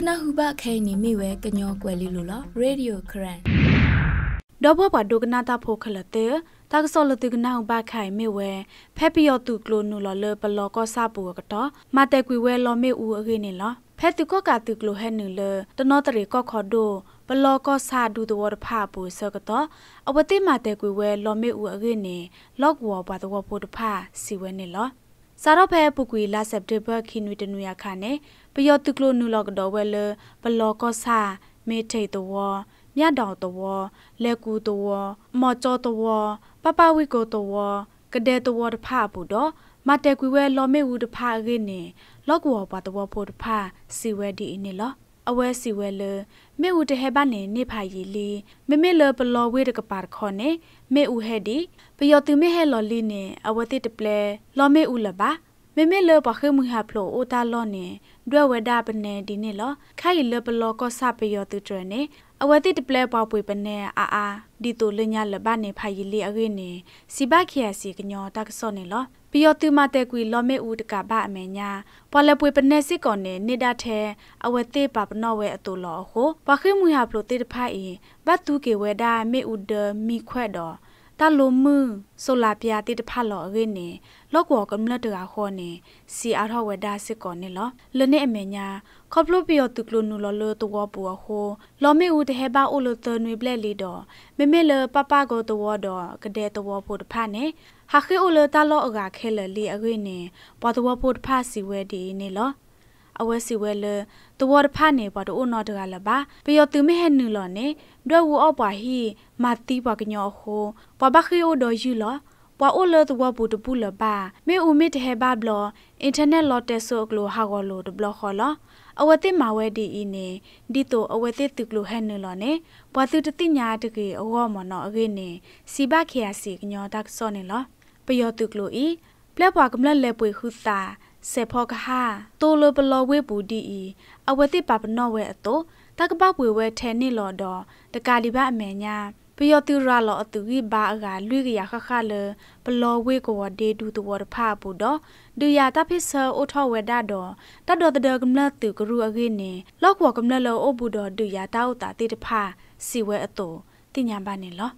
နာဟုဘခဲနီမိဝဲကညောကွယ်လီလိုလားရေဒီယိုခရန်ဒေါ်ဘဘဒုကနာတာဖိုခလတဲ့တာကစောလတုကနာဟုဘခိုင်မိဝဲဖက်ပီယောတုကလိုနူလော်လေပလောကောစာပူကတော့မတဲကွေဝဲလော်မေဦးအခေနေလားဖက်တုကကတုကလိုဟဲနူလေတနောတရေကော့ခေါ်ဒိုပလောကောစာဒူတဝရဖာပူဆကတော့အဝတိမတဲကွေဝဲလော်မေဦးအခေနေလော့ဝေါ်ဘာတဝဖို့တဖာစီဝဲနေလားစာတော့ဖဲပုကွေလာစက်တဘခိနွေတနွေခါနဲ့ပယောတုကလိုနူလောက်တော့ဝဲလဘလောကောဆာမေထိတ်တော်မြတ်တော်တော်လက်ကူတော်မော်ကျော်တော်ပပဝိကိုတော်ကတဲ့တော်တဖပူတော့မတက်ကွေဝဲလော်မေဝူတဖအခေနေလောက်ဝော်ပါတော်ဖို့တဖစီဝဲဒီအင်းနေလောအဝဲစီဝဲလမေဦးတဟဲဘာနေနေဖိုင်ရီလီမေမေလပလောဝေတကပါခေါနေမေဦးဟဲဒီပယောသူမေဟဲလော်လီနေအဝတိတပလဲလော်မေဦးလပါမေမေလပခေမူဟာဖလိုအိုတာလောနေဒွဲဝဒပနေဒီနေလခိုင်လပလောကဆပယောသူတရနေအဝတိတပလဲပေါပွေပနေအာအာဒီတိုလညလဘနေဖိုင်ရီလီအခေနေစီဘခီယာစီကညောတကစောနေလောပီယောတူမတဲ့ကွီလော်မဲဦးတကဗအမေညာပေါ်လပွေပနဲ့စစ်ကော်နေနေတာထဲအဝဲသေးပါပနော်ဝဲအတူလော်ဟိုပခိမူဟာပလိုတေတဖိုင်ဘတ်တူကေဝဲဒါမေဦးဒမီခွဲ့တော့တာလိုမှုဆိုလာပြာတိတဖတ်လော်ရင်းနေလော့ကောကမ္လတရာခေါ်နေစီအားထောက်ဝဒါစစ်ကောနေလောလနဲ့အမေညာခေါပလို့ပြောတုကလနူလော်လော်တောပူဟိုလော်မေဦးတဟဲပါဦးလိုတနွေပလက်လီတော့မေမေလပပကိုတောတော့ကတဲ့တောဖို့တဖတ်နေဟာခေဦးလော်တာလော်အကခဲလလီအခွေနေပေါ်တောဖို့တဖတ်စီဝဲဒီနေလော်အဝဲစီဝဲလတဝတ်ဖာနေပါတို့နော်တကလပါပျော်သူမဟဲနူလော်နေဒွဲဝူအော့ပါဟီမာတီပါကညောဟိုပပခိယိုဒိုယူလော်ပွာအိုလသဝဘူတပူလပါမေဦးမစ်တဟဲဘဘလအင်တာနက်လော်တက်ဆိုကလိုဟာကောလိုတဘလခော်လအဝတိမာဝဲဒီအင်းနေဒီတိုအဝတိတုကလိုဟဲနူလော်နေပွာသူတတိညာတကေအဝော့မနော်အခေနေစီဘခေယာစီကညောတက်ဆောနေလောပျော်သူကလိုဤပလက်ပွာကမလလက်ပွေခုတာစေဖောကဟာတိုလဘလဝေပူဒီဤအဝတိပပနောဝဲအတုတကပပွေဝဲထဲနေလော်တော့တကာလီဘအမေညာပယောတိရလောအတူကြီးဘာအကလွိကရခခလဘလောဝေကောဒေဒူတဝရဖာပူတော့ဒူယာတဖိဆာအိုထောဝေဒါတော့တတ်တော်တဒကမလတူကရူအကိနေလောက်ကောကမလလောအဘူတော့ဒူယာတောက်တာတေတဖာစီဝဲအတုတိညာပါနေလော